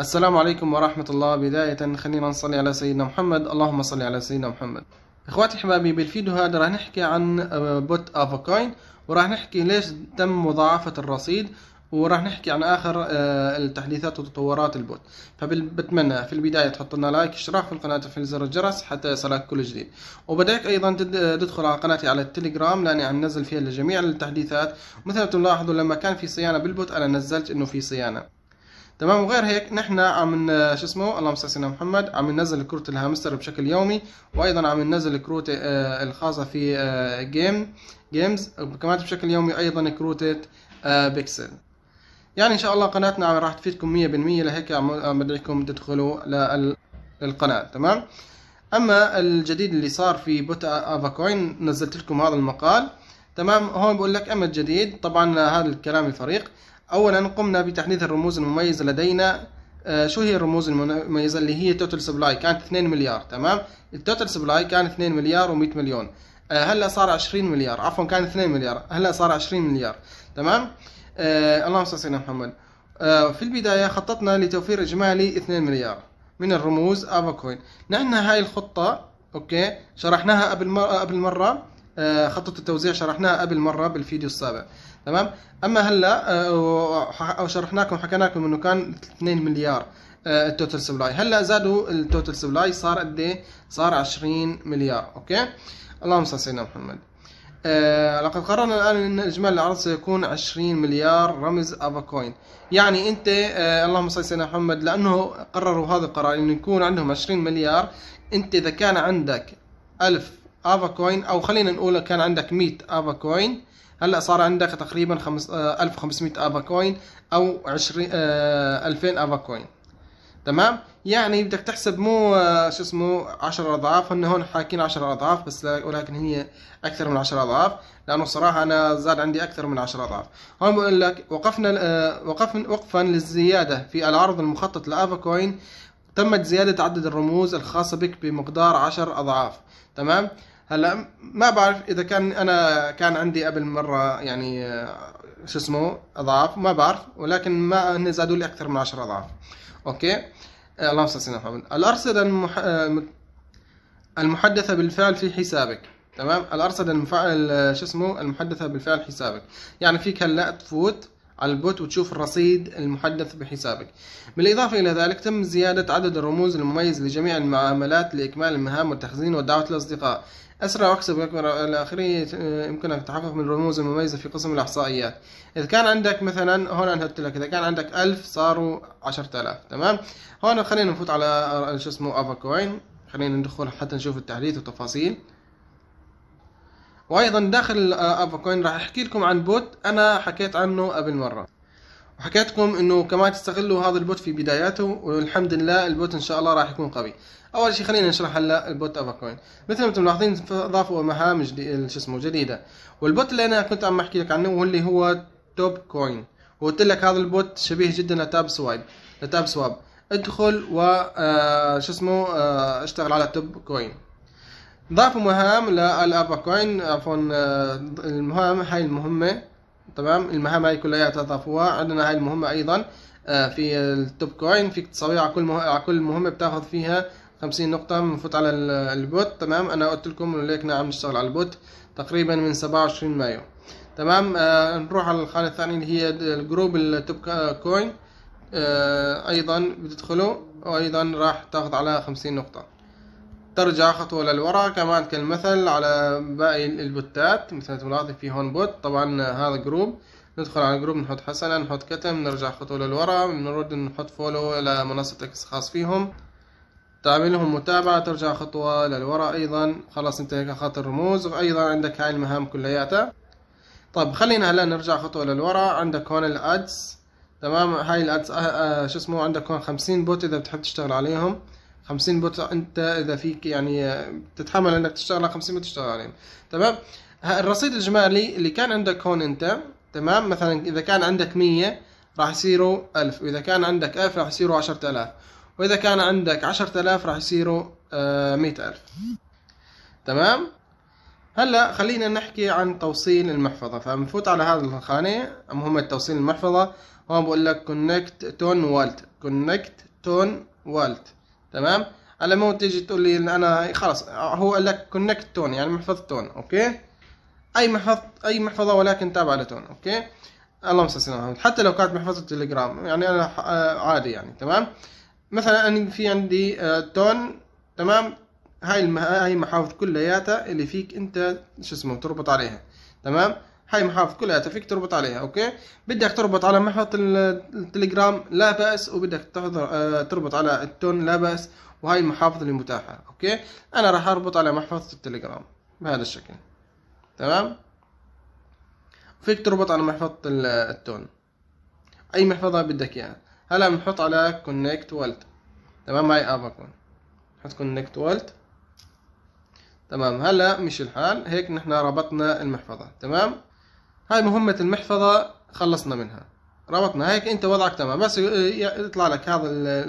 السلام عليكم ورحمة الله بداية خلينا نصلي على سيدنا محمد اللهم صل على سيدنا محمد اخواتي حبابي بالفيديو هذا راح نحكي عن آه، بوت افاكوين وراح نحكي ليش تم مضاعفة الرصيد وراح نحكي عن اخر آه، التحديثات وتطورات البوت فبتمنى في البدايه تحط لنا لايك اشتراك في القناه وتفعيل زر الجرس حتى يصلك كل جديد وبدأك ايضا تدخل على قناتي على التليجرام لاني عم ننزل فيها جميع التحديثات مثل ما تلاحظوا لما كان في صيانه بالبوت انا نزلت انه في صيانه تمام وغير هيك نحن عم شو اسمه اللهم صل سيدنا محمد عم ننزل كروت الهامستر بشكل يومي وايضا عم ننزل كروت آه، الخاصه في جيم جيمز كمان بشكل يومي ايضا كروت بيكسل آه، يعني ان شاء الله قناتنا راح تفيدكم 100% لهيك عم بدعيكم تدخلوا للقناه تمام اما الجديد اللي صار في بوت افا كوين نزلت لكم هذا المقال تمام هون بقول لك اما الجديد طبعا هذا الكلام الفريق أولا قمنا بتحديث الرموز المميزة لدينا آه شو هي الرموز المميزة اللي هي توتال سبلاي كانت 2 مليار تمام التوتال سبلاي كانت 2 مليار و100 مليون آه هلا صار 20 مليار عفوا كان 2 مليار هلا صار 20 مليار تمام آه اللهم صل على محمد آه في البداية خططنا لتوفير إجمالي 2 مليار من الرموز آفا كوين نحن هاي الخطة أوكي شرحناها قبل مره قبل مرة آه خطة التوزيع شرحناها قبل مرة بالفيديو السابق تمام اما هلا آه، شرحنا لكم حكينا لكم انه كان 2 مليار آه، التوتال سبلاي هلا زادوا التوتال سبلاي صار قد ايه صار 20 مليار اوكي اللهم صل على سيدنا محمد آه لقد قررنا الان ان اجمالي العرض سيكون 20 مليار رمز افا كوين يعني انت آه اللهم صل سيدنا محمد لانه قرروا هذا القرار انه يكون عندهم 20 مليار انت اذا كان عندك 1000 افا كوين او خلينا نقول كان عندك 100 افا كوين هلا صار عندك تقريبا 1500 افا كوين او 20 2000 افا كوين تمام يعني بدك تحسب مو آه، شو اسمه 10 اضعاف هن هون حاكين 10 اضعاف بس ولكن هي اكثر من 10 اضعاف لانه صراحه انا زاد عندي اكثر من 10 اضعاف هون بقول لك وقفنا آه، وقف وقفا للزياده في العرض المخطط لافا كوين تمت زياده عدد الرموز الخاصه بك بمقدار 10 اضعاف تمام هلا ما بعرف اذا كان انا كان عندي قبل مره يعني آه، شو اسمه اضعاف ما بعرف ولكن ما هن زادوا لي اكثر من 10 اضعاف اوكي آه، اللهم صل على محمد الارصده المح... آه، المحدثه بالفعل في حسابك تمام الارصده المفعل شو اسمه المحدثه بالفعل حسابك يعني فيك هلا تفوت على البوت وتشوف الرصيد المحدث بحسابك بالإضافة إلى ذلك تم زيادة عدد الرموز المميز لجميع المعاملات لإكمال المهام والتخزين ودعوة الأصدقاء أسرع وأكسب أكبر إلى آخره يمكنك التحقق من الرموز المميزة في قسم الإحصائيات إذا كان عندك مثلا هون أنهت لك إذا كان عندك ألف صاروا عشرة آلاف تمام هون خلينا نفوت على شو اسمه أفا كوين خلينا ندخل حتى نشوف التحديث والتفاصيل وايضا داخل افا آه، كوين راح احكي لكم عن بوت انا حكيت عنه قبل مره وحكيت لكم انه كمان تستغلوا هذا البوت في بداياته والحمد لله البوت ان شاء الله راح يكون قوي اول شيء خلينا نشرح هلا البوت افا كوين مثل ما انتم ملاحظين ضافوا مهام شو اسمه جديده والبوت اللي انا كنت عم احكي لك عنه واللي هو توب كوين وقلت لك هذا البوت شبيه جدا لتاب سوايب لتاب سواب ادخل و آه، شو اسمه آه، اشتغل على توب كوين ضعف مهام للأباكوين عفوا آه، المهام هاي المهمة تمام المهام هاي كلها تضافوها عندنا هاي المهمة أيضا آه، في التوب كوين فيك تسوي على كل على كل مهمة بتاخذ فيها خمسين نقطة بنفوت على البوت تمام أنا قلت لكم وليك نعم نشتغل على البوت تقريبا من سبعة وعشرين مايو تمام آه نروح على الخانة الثانية اللي هي الجروب التوب آه، كوين آه أيضا بتدخله وأيضا راح تاخذ على خمسين نقطة ترجع خطوة للوراء كمان كالمثل على باقي البوتات مثل تلاحظ في هون بوت طبعا هذا جروب ندخل على الجروب نحط حسنا نحط كتم نرجع خطوة للوراء بنرد نحط فولو لمنصة اكس خاص فيهم تعملهم متابعة ترجع خطوة للوراء أيضا خلاص انتهينا خط الرموز وأيضا عندك هاي المهام كلياتها طيب خلينا هلا نرجع خطوة للوراء عندك هون الأدز تمام هاي الأدز آه، آه، شو اسمه عندك هون خمسين بوت إذا بتحب تشتغل عليهم 50 بوت انت اذا فيك يعني تتحمل انك تشتغل على 50 بوت تشتغل عليهم تمام الرصيد الاجمالي اللي كان عندك هون انت تمام مثلا اذا كان عندك 100 راح يصيروا 1000 واذا كان عندك 1000 راح يصيروا 10000 واذا كان عندك 10000 راح يصيروا 100000 آه، تمام هلا خلينا نحكي عن توصيل المحفظة فبنفوت على هذا الخانة مهمة توصيل المحفظة هون بقول لك كونكت تون والت كونكت تون والت تمام على مو تيجي تقول لي ان انا خلاص هو قال لك كونكت تون يعني محفظه تون اوكي اي محفظه اي محفظه ولكن تابعه لتون اوكي اللهم صل على محمد حتى لو كانت محفظه تليجرام يعني انا آه، عادي يعني تمام مثلا انا في عندي تون آه، تمام هاي هاي المحافظ كلياتها اللي فيك انت شو اسمه تربط عليها تمام هاي محافظ كلها فيك تربط عليها اوكي بدك تربط على محفظة التليجرام لا بأس وبدك آه، تربط على التون لا بأس وهاي المحافظ اللي متاحة اوكي انا راح اربط على محفظة التليجرام بهذا الشكل تمام فيك تربط على محفظة التون اي محفظة بدك اياها يعني. هلا بنحط على كونكت والت تمام هاي افاكون نحط كونكت والت تمام هلا مش الحال هيك نحن ربطنا المحفظة تمام هاي مهمة المحفظة خلصنا منها ربطنا هيك انت وضعك تمام بس يطلع لك هذا